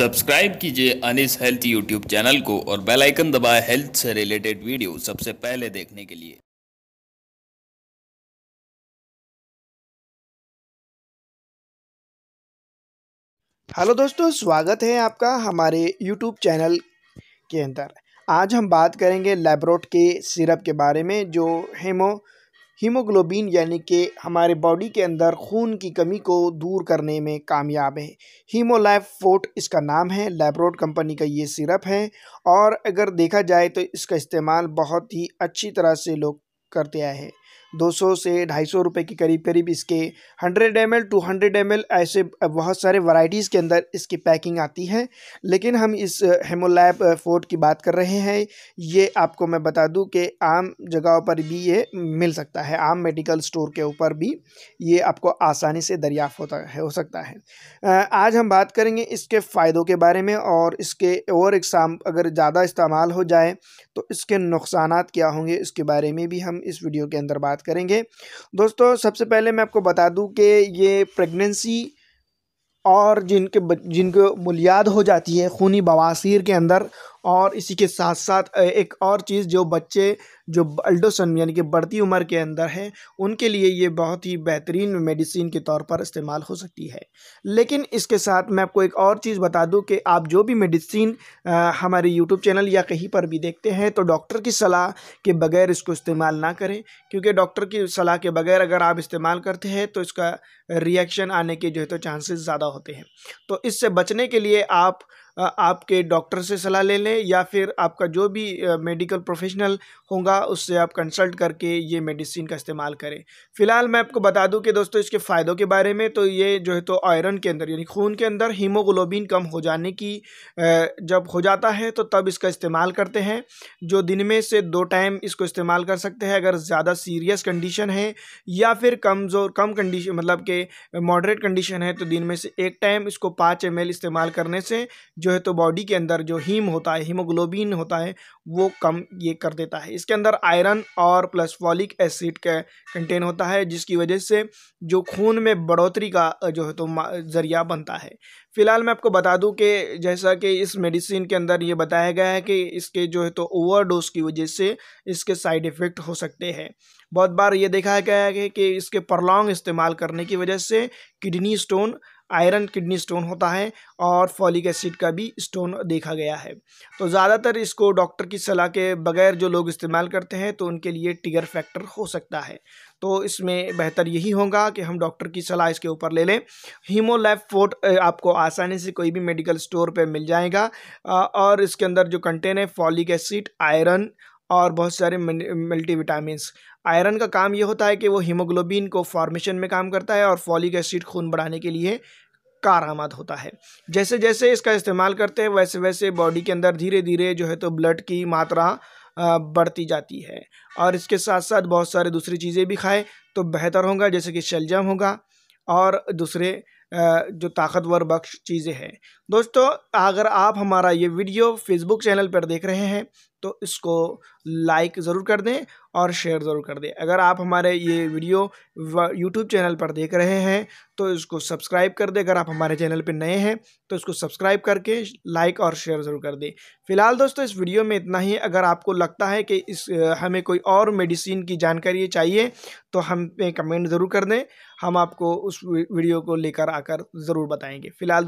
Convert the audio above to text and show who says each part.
Speaker 1: subscribe कीजिए Anis health YouTube channel को और बेल आइकन दबाएं हेल्थ से रिलेटेड वीडियो सबसे पहले देखने के लिए हेलो दोस्तों स्वागत है आपका हमारे यूट्यूब चैनल के अंदर आज हम बात करेंगे लेबरोट के सिरप के बारे में जो हेमो हीमोग्लोबिन यानी कि हमारे बॉडी के अंदर खून की कमी को दूर करने में कामयाब है हीमोलाइफ फोट इसका नाम है लैब्रोड कंपनी का ये सिरप है और अगर देखा जाए तो इसका इस्तेमाल बहुत ही अच्छी तरह से लोग करते आए हैं 200 से ढाई सौ रुपये के करीब करीब इसके 100 M L two hundred M L ऐसे बहुत सारे वैरायटीज़ के अंदर इसकी पैकिंग आती है लेकिन हम इस हेमोलैब फोर्ट की बात कर रहे हैं ये आपको मैं बता दूं कि आम जगहों पर भी ये मिल सकता है आम मेडिकल स्टोर के ऊपर भी ये आपको आसानी से दरियाफ़ होता है हो सकता है आज हम बात करेंगे इसके फ़ायदों के बारे में और इसके एक एग्जाम अगर ज़्यादा इस्तेमाल हो जाए तो इसके नुकसान क्या होंगे इसके बारे में भी हम इस वीडियो के अंदर बात बात करेंगे दोस्तों सबसे पहले मैं आपको बता दूं कि ये प्रेगनेंसी और जिनके जिनको मुलियाद हो जाती है खूनी बवासीर के अंदर और इसी के साथ साथ एक और चीज़ जो बच्चे जो अल्डोसन यानी कि बढ़ती उम्र के अंदर है उनके लिए ये बहुत ही बेहतरीन मेडिसिन के तौर पर इस्तेमाल हो सकती है लेकिन इसके साथ मैं आपको एक और चीज़ बता दूं कि आप जो भी मेडिसिन हमारे यूट्यूब चैनल या कहीं पर भी देखते हैं तो डॉक्टर की सलाह के बगैर इसको इस्तेमाल ना करें क्योंकि डॉक्टर की सलाह के बगैर अगर आप इस्तेमाल करते हैं तो इसका रिएक्शन आने के जो है तो चांसेस ज़्यादा होते हैं तो इससे बचने के लिए आप आपके डॉक्टर से सलाह ले लें या फिर आपका जो भी मेडिकल प्रोफेशनल होगा उससे आप कंसल्ट करके ये मेडिसिन का इस्तेमाल करें फ़िलहाल मैं आपको बता दूं कि दोस्तों इसके फ़ायदों के बारे में तो ये जो है तो आयरन के अंदर यानी खून के अंदर हीमोग्लोबिन कम हो जाने की जब हो जाता है तो तब इसका इस्तेमाल करते हैं जो दिन में से दो टाइम इसको इस्तेमाल कर सकते हैं अगर ज़्यादा सीरियस कंडीशन है या फिर कमज़ोर कम कंडीशन मतलब के मॉडरेट कंडीशन है तो दिन में से एक टाइम इसको पाँच एम इस्तेमाल करने से जो जो है तो बॉडी के अंदर जो हीम होता है हीमोग्लोबिन होता है वो कम ये कर देता है इसके अंदर आयरन और प्लस फॉलिक एसिड का कंटेन होता है जिसकी वजह से जो खून में बढ़ोतरी का जो है तो ज़रिया बनता है फ़िलहाल मैं आपको बता दूं कि जैसा कि इस मेडिसिन के अंदर ये बताया गया है कि इसके जो है तो ओवरडोज की वजह से इसके साइड इफ़ेक्ट हो सकते हैं बहुत बार ये देखा गया है कि इसके प्रलॉन्ग इस्तेमाल करने की वजह से kidney stone iron kidney stone होता है और फॉलिक एसिड का भी स्टोन देखा गया है तो ज़्यादातर इसको डॉक्टर की सलाह के बगैर जो लोग इस्तेमाल करते हैं तो उनके लिए टिगर फैक्टर हो सकता है तो इसमें बेहतर यही होगा कि हम डॉक्टर की सलाह इसके ऊपर ले लें हीमोलैफ फोर्ट आपको आसानी से कोई भी मेडिकल स्टोर पर मिल जाएगा और इसके अंदर जो कंटेन है फॉलिक एसिड आयरन और बहुत सारे मल्टी विटामिन आयरन का काम ये होता है कि वो हीमोग्लोबिन को फॉर्मेशन में काम करता है और फॉलिक एसिड खून बढ़ाने के लिए कारआमद होता है जैसे जैसे इसका इस्तेमाल करते हैं वैसे वैसे बॉडी के अंदर धीरे धीरे जो है तो ब्लड की मात्रा बढ़ती जाती है और इसके साथ साथ बहुत सारे दूसरी चीज़ें भी खाएं तो बेहतर होगा जैसे कि शलजम होगा और दूसरे जो ताकतवर बख्श चीज़ें हैं दोस्तों अगर आप हमारा ये वीडियो फेसबुक चैनल पर देख रहे हैं तो इसको लाइक ज़रूर कर दें और शेयर ज़रूर कर दें अगर आप हमारे ये वीडियो यूट्यूब चैनल पर देख रहे हैं तो इसको सब्सक्राइब कर दें अगर आप हमारे चैनल पर नए हैं तो इसको सब्सक्राइब करके लाइक और शेयर ज़रूर कर दें फिलहाल दोस्तों इस वीडियो में इतना ही अगर आपको लगता है कि इस हमें कोई और मेडिसिन की जानकारी चाहिए तो हम पे कमेंट ज़रूर कर दें हम आपको उस वीडियो को लेकर आकर ज़रूर बताएँगे फ़िलहाल